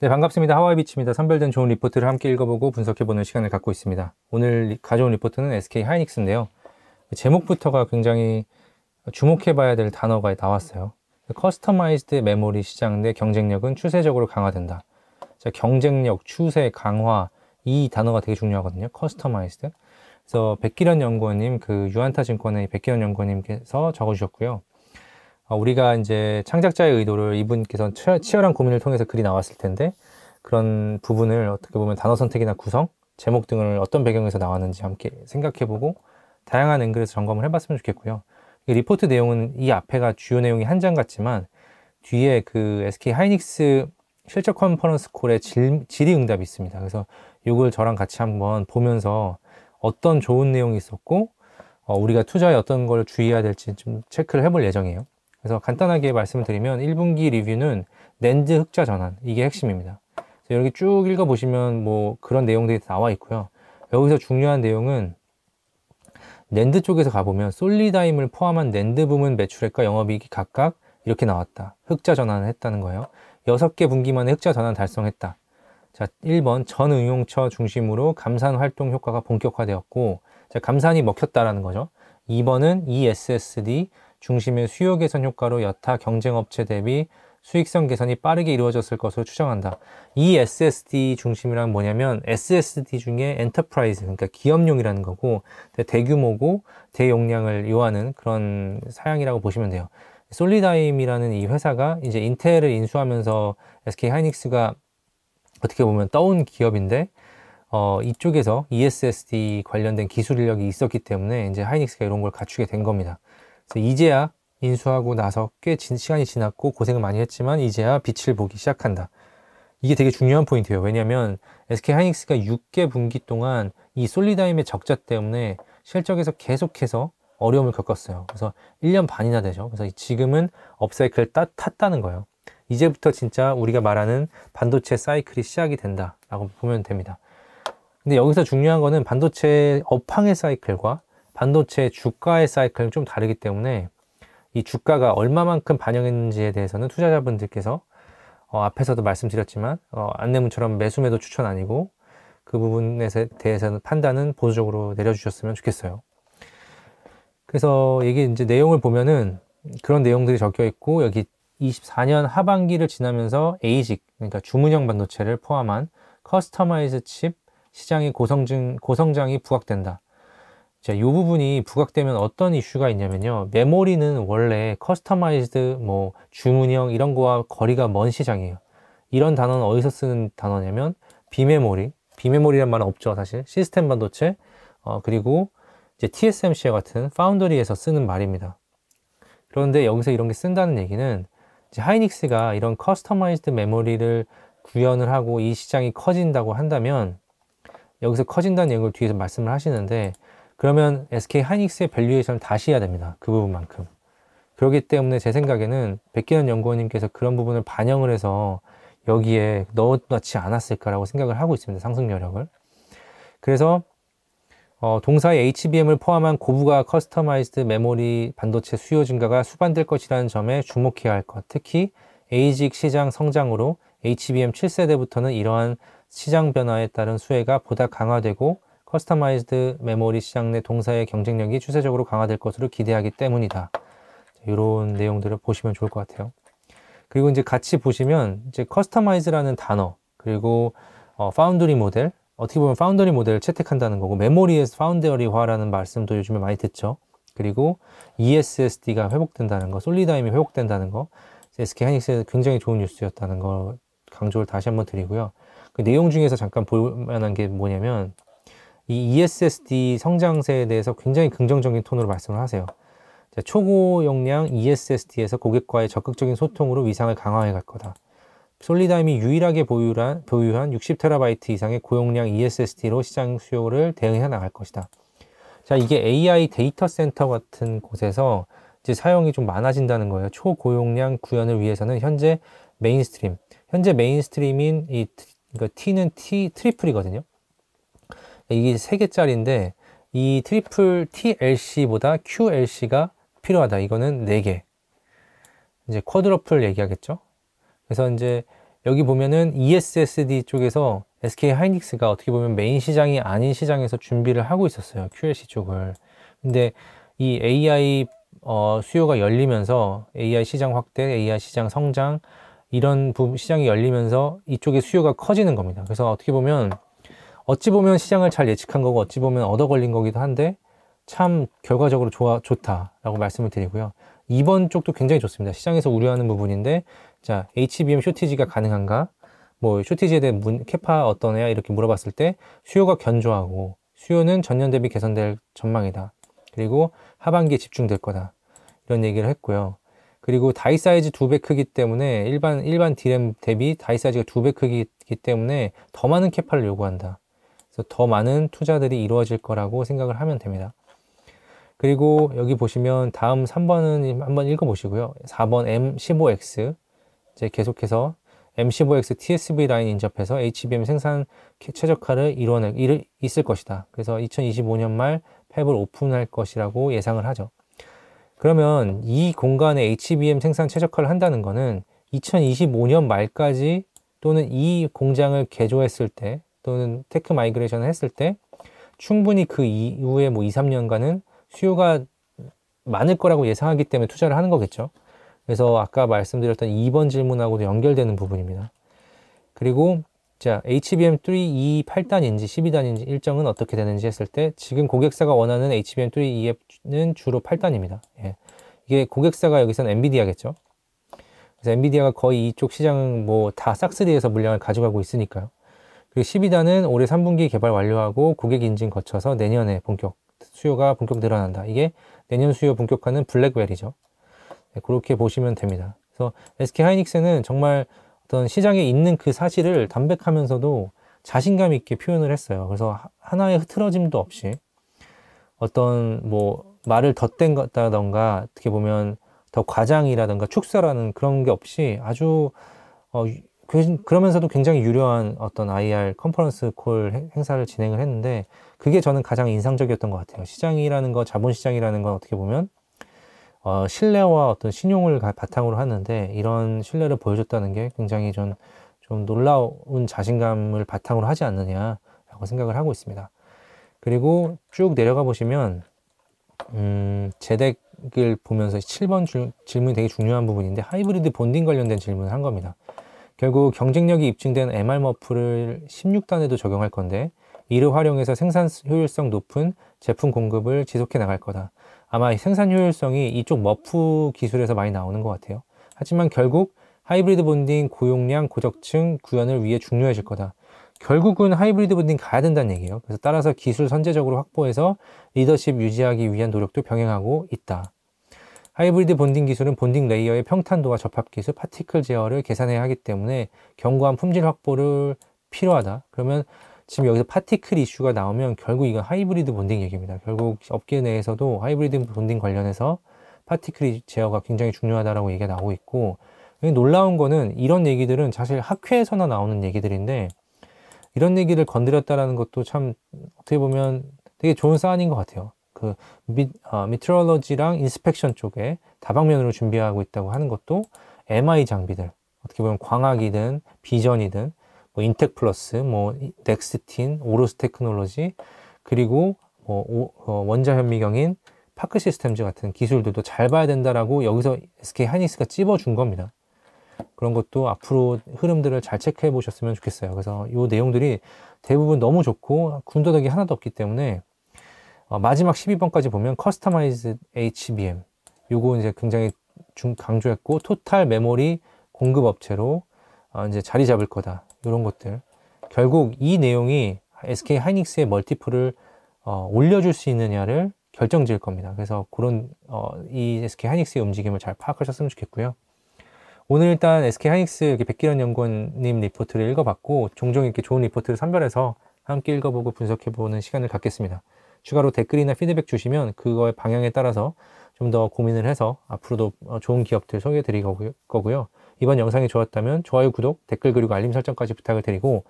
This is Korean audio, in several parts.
네, 반갑습니다. 하와이비치입니다. 선별된 좋은 리포트를 함께 읽어보고 분석해보는 시간을 갖고 있습니다. 오늘 가져온 리포트는 SK 하이닉스인데요. 제목부터가 굉장히 주목해봐야 될 단어가 나왔어요. 커스터마이즈드 메모리 시장 내 경쟁력은 추세적으로 강화된다. 자, 경쟁력, 추세, 강화 이 단어가 되게 중요하거든요. 커스터마이즈드. 그래서 백기련 연구원님, 그 유한타 증권의 백기련 연구원님께서 적어주셨고요. 어, 우리가 이제 창작자의 의도를 이분께서 는 치열한 고민을 통해서 글이 나왔을 텐데 그런 부분을 어떻게 보면 단어 선택이나 구성, 제목 등을 어떤 배경에서 나왔는지 함께 생각해보고 다양한 앵글에서 점검을 해봤으면 좋겠고요. 리포트 내용은 이 앞에가 주요 내용이 한 장 같지만 뒤에 그 SK 하이닉스 실적 컨퍼런스 콜의 질, 질의응답이 있습니다. 그래서 이걸 저랑 같이 한번 보면서 어떤 좋은 내용이 있었고 어, 우리가 투자에 어떤 걸 주의해야 될지 좀 체크를 해볼 예정이에요. 그래서 간단하게 말씀을 드리면 1분기 리뷰는 낸드 흑자 전환 이게 핵심입니다 여기 쭉 읽어보시면 뭐 그런 내용들이 나와 있고요 여기서 중요한 내용은 낸드 쪽에서 가보면 솔리다임을 포함한 낸드 부문 매출액과 영업이익이 각각 이렇게 나왔다 흑자 전환을 했다는 거예요 6개 분기 만에 흑자 전환 달성했다 자 1번 전 응용처 중심으로 감산 활동 효과가 본격화되었고 자, 감산이 먹혔다라는 거죠 2번은 ESSD 중심의 수요 개선 효과로 여타 경쟁 업체 대비 수익성 개선이 빠르게 이루어졌을 것으로 추정한다. 이 SSD 중심이란 뭐냐면 SSD 중에 엔터프라이즈, 그러니까 기업용이라는 거고 대규모고 대용량을 요하는 그런 사양이라고 보시면 돼요. 솔리다임이라는 이 회사가 이제 인텔을 인수하면서 SK 하이닉스가 어떻게 보면 떠온 기업인데 어, 이쪽에서 ESSD 관련된 기술 인력이 있었기 때문에 이제 하이닉스가 이런 걸 갖추게 된 겁니다. 이제야 인수하고 나서 꽤진 시간이 지났고 고생을 많이 했지만 이제야 빛을 보기 시작한다. 이게 되게 중요한 포인트예요. 왜냐하면 SK 하이닉스가 6개 분기 동안 이 솔리다임의 적자 때문에 실적에서 계속해서 어려움을 겪었어요. 그래서 1년 반이나 되죠. 그래서 지금은 업사이클 따, 탔다는 거예요. 이제부터 진짜 우리가 말하는 반도체 사이클이 시작이 된다라고 보면 됩니다. 근데 여기서 중요한 거는 반도체 업황의 사이클과 반도체 주가의 사이클은 좀 다르기 때문에 이 주가가 얼마만큼 반영했는지에 대해서는 투자자분들께서 어, 앞에서도 말씀드렸지만 어, 안내문처럼 매수매도 추천 아니고 그 부분에 대해서는 판단은 보수적으로 내려주셨으면 좋겠어요. 그래서 이게 이제 내용을 보면은 그런 내용들이 적혀 있고 여기 24년 하반기를 지나면서 에이직 그러니까 주문형 반도체를 포함한 커스터마이즈 칩시장이 고성증, 고성장이 부각된다. 자, 이 부분이 부각되면 어떤 이슈가 있냐면요. 메모리는 원래 커스터마이즈드, 뭐, 주문형 이런 거와 거리가 먼 시장이에요. 이런 단어는 어디서 쓰는 단어냐면, 비메모리. 비메모리란 말은 없죠, 사실. 시스템 반도체. 어, 그리고 이제 TSMC와 같은 파운더리에서 쓰는 말입니다. 그런데 여기서 이런 게 쓴다는 얘기는 이제 하이닉스가 이런 커스터마이즈드 메모리를 구현을 하고 이 시장이 커진다고 한다면 여기서 커진다는 얘기를 뒤에서 말씀을 하시는데 그러면 SK 하이닉스의 밸류에이션을 다시 해야 됩니다. 그 부분만큼. 그렇기 때문에 제 생각에는 백기현 연구원님께서 그런 부분을 반영을 해서 여기에 넣어놓지 않았을까라고 생각을 하고 있습니다. 상승 여력을. 그래서 어, 동사의 HBM을 포함한 고부가 커스터마이즈드 메모리 반도체 수요 증가가 수반될 것이라는 점에 주목해야 할 것. 특히 에이직 시장 성장으로 HBM 7세대부터는 이러한 시장 변화에 따른 수혜가 보다 강화되고 커스터마이즈드 메모리 시장 내 동사의 경쟁력이 추세적으로 강화될 것으로 기대하기 때문이다. 이런 내용들을 보시면 좋을 것 같아요. 그리고 이제 같이 보시면 이제 커스터마이즈라는 단어 그리고 어, 파운드리 모델 어떻게 보면 파운더리 모델을 채택한다는 거고 메모리에서 파운더리화라는 말씀도 요즘에 많이 듣죠. 그리고 ESSD가 회복된다는 거, 솔리다임이 회복된다는 거, SK 하닉스에 굉장히 좋은 뉴스였다는 거 강조를 다시 한번 드리고요. 그 내용 중에서 잠깐 볼 만한 게 뭐냐면 이 ESSD 성장세에 대해서 굉장히 긍정적인 톤으로 말씀을 하세요. 초고 용량 ESSD에서 고객과의 적극적인 소통으로 위상을 강화해 갈 거다. 솔리다임이 유일하게 보유한, 보유한 60TB 이상의 고용량 ESSD로 시장 수요를 대응해 나갈 것이다. 자, 이게 AI 데이터 센터 같은 곳에서 이제 사용이 좀 많아진다는 거예요. 초고용량 구현을 위해서는 현재 메인스트림, 현재 메인스트림인 이 그러니까 T는 T 트리플이거든요. 이게 3개짜리인데 이 트리플 TLC보다 QLC가 필요하다. 이거는 4개. 이제 쿼드러플 얘기하겠죠. 그래서 이제 여기 보면은 ESSD 쪽에서 SK 하이닉스가 어떻게 보면 메인 시장이 아닌 시장에서 준비를 하고 있었어요. QLC 쪽을. 근데 이 AI 어, 수요가 열리면서 AI 시장 확대, AI 시장 성장 이런 시장이 열리면서 이쪽의 수요가 커지는 겁니다. 그래서 어떻게 보면 어찌 보면 시장을 잘 예측한 거고 어찌 보면 얻어 걸린 거기도 한데 참 결과적으로 좋아, 좋다라고 말씀을 드리고요. 2번 쪽도 굉장히 좋습니다. 시장에서 우려하는 부분인데 자 HBM 쇼티지가 가능한가? 뭐 쇼티지에 대한 문, 캐파 어떤 애야? 이렇게 물어봤을 때 수요가 견조하고 수요는 전년 대비 개선될 전망이다. 그리고 하반기에 집중될 거다. 이런 얘기를 했고요. 그리고 다이 사이즈 2배 크기 때문에 일반 일반 디램 대비 다이 사이즈가 2배크기기 때문에 더 많은 캐파를 요구한다. 더 많은 투자들이 이루어질 거라고 생각을 하면 됩니다. 그리고 여기 보시면 다음 3번은 한번 읽어보시고요. 4번 M15X 이제 계속해서 M15X TSB 라인 인접해서 HBM 생산 최적화를 이뤄낼 있을 것이다. 그래서 2025년 말 팹을 오픈할 것이라고 예상을 하죠. 그러면 이 공간에 HBM 생산 최적화를 한다는 것은 2025년 말까지 또는 이 공장을 개조했을 때 또는 테크 마이그레이션을 했을 때 충분히 그 이후에 뭐 2, 3년간은 수요가 많을 거라고 예상하기 때문에 투자를 하는 거겠죠. 그래서 아까 말씀드렸던 2번 질문하고도 연결되는 부분입니다. 그리고 자, HBM3 2 8단인지 e 12단인지 일정은 어떻게 되는지 했을 때 지금 고객사가 원하는 HBM3 E는 주로 8단입니다. 예. 이게 고객사가 여기서는 엔비디아겠죠. 그래서 엔비디아가 거의 이쪽 시장 뭐다 싹쓸이해서 물량을 가져가고 있으니까요. 그리고 12단은 올해 3분기 개발 완료하고 고객 인증 거쳐서 내년에 본격 수요가 본격 늘어난다. 이게 내년 수요 본격화는 블랙웰이죠. 네, 그렇게 보시면 됩니다. 그래서 SK 하이닉스는 정말 어떤 시장에 있는 그 사실을 담백하면서도 자신감 있게 표현을 했어요. 그래서 하나의 흐트러짐도 없이 어떤 뭐 말을 덧댄 것다던가 어떻게 보면 더 과장이라던가 축사라는 그런 게 없이 아주 어, 그, 그러면서도 굉장히 유려한 어떤 IR 컨퍼런스 콜 행사를 진행을 했는데 그게 저는 가장 인상적이었던 것 같아요. 시장이라는 거, 자본시장이라는 건 어떻게 보면 어, 신뢰와 어떤 신용을 바탕으로 하는데 이런 신뢰를 보여줬다는 게 굉장히 전, 좀 놀라운 자신감을 바탕으로 하지 않느냐라고 생각을 하고 있습니다. 그리고 쭉 내려가 보시면 음, 제덱을 보면서 7번 주, 질문이 되게 중요한 부분인데 하이브리드 본딩 관련된 질문을 한 겁니다. 결국 경쟁력이 입증된 MR 머프를 16단에도 적용할 건데 이를 활용해서 생산 효율성 높은 제품 공급을 지속해 나갈 거다. 아마 생산 효율성이 이쪽 머프 기술에서 많이 나오는 것 같아요. 하지만 결국 하이브리드 본딩 고용량 고적층 구현을 위해 중요해질 거다. 결국은 하이브리드 본딩 가야 된다는 얘기예요. 그래서 따라서 기술 선제적으로 확보해서 리더십 유지하기 위한 노력도 병행하고 있다. 하이브리드 본딩 기술은 본딩 레이어의 평탄도와 접합 기술, 파티클 제어를 계산해야 하기 때문에 견고한 품질 확보를 필요하다. 그러면 지금 여기서 파티클 이슈가 나오면 결국 이건 하이브리드 본딩 얘기입니다. 결국 업계 내에서도 하이브리드 본딩 관련해서 파티클 제어가 굉장히 중요하다라고 얘기가 나오고 있고 놀라운 거는 이런 얘기들은 사실 학회에서나 나오는 얘기들인데 이런 얘기를 건드렸다라는 것도 참 어떻게 보면 되게 좋은 사안인 것 같아요. 그 미, 트롤러지랑 어, 인스펙션 쪽에 다방면으로 준비하고 있다고 하는 것도 MI 장비들 어떻게 보면 광학이든 비전이든 뭐 인텍 플러스, 뭐 넥스틴, 오로스 테크놀로지 그리고 뭐 오, 어, 원자 현미경인 파크 시스템즈 같은 기술들도 잘 봐야 된다라고 여기서 SK 하이닉스가 찝어준 겁니다. 그런 것도 앞으로 흐름들을 잘 체크해 보셨으면 좋겠어요. 그래서 이 내용들이 대부분 너무 좋고 군더더기 하나도 없기 때문에 어, 마지막 12번까지 보면 커스터마이즈 HBM 요거 이제 굉장히 중 강조했고 토탈 메모리 공급 업체로 어, 이제 자리 잡을 거다 이런 것들 결국 이 내용이 SK 하이닉스의 멀티플을 어, 올려줄 수 있느냐를 결정지을 겁니다. 그래서 그런 어, 이 SK 하이닉스의 움직임을 잘 파악하셨으면 좋겠고요. 오늘 일단 SK 하이닉스 백기란 연구원님 리포트를 읽어봤고 종종 이렇게 좋은 리포트를 선별해서 함께 읽어보고 분석해보는 시간을 갖겠습니다. 추가로 댓글이나 피드백 주시면 그거의 방향에 따라서 좀 더 고민을 해서 앞으로도 어, 좋은 기업들 소개해 드릴 거고요. 이번 영상이 좋았다면 좋아요, 구독, 댓글 그리고 알림 설정까지 부탁을 드리고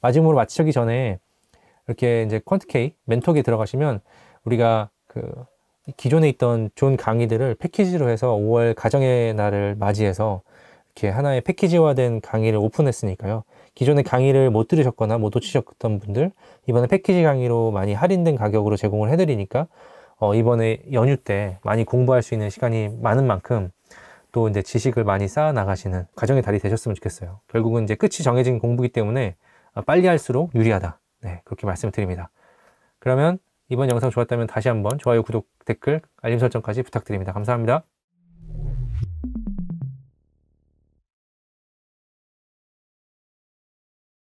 마지막으로 마치기 전에 이렇게 이제 퀀트케이 멘토기에 들어가시면 우리가 그 기존에 있던 좋은 강의들을 패키지로 해서 5월 가정의 날을 맞이해서 이렇게 하나의 패키지화된 강의를 오픈했으니까요. 기존의 강의를 못 들으셨거나 못 놓치셨던 분들 이번에 패키지 강의로 많이 할인된 가격으로 제공을 해드리니까 어, 이번에 연휴 때 많이 공부할 수 있는 시간이 많은 만큼 또 이제 지식을 많이 쌓아 나가시는 가정의 달이 되셨으면 좋겠어요. 결국은 이제 끝이 정해진 공부기 때문에 아, 빨리 할수록 유리하다. 네, 그렇게 말씀드립니다. 그러면 이번 영상 좋았다면 다시 한번 좋아요, 구독, 댓글, 알림 설정까지 부탁드립니다. 감사합니다.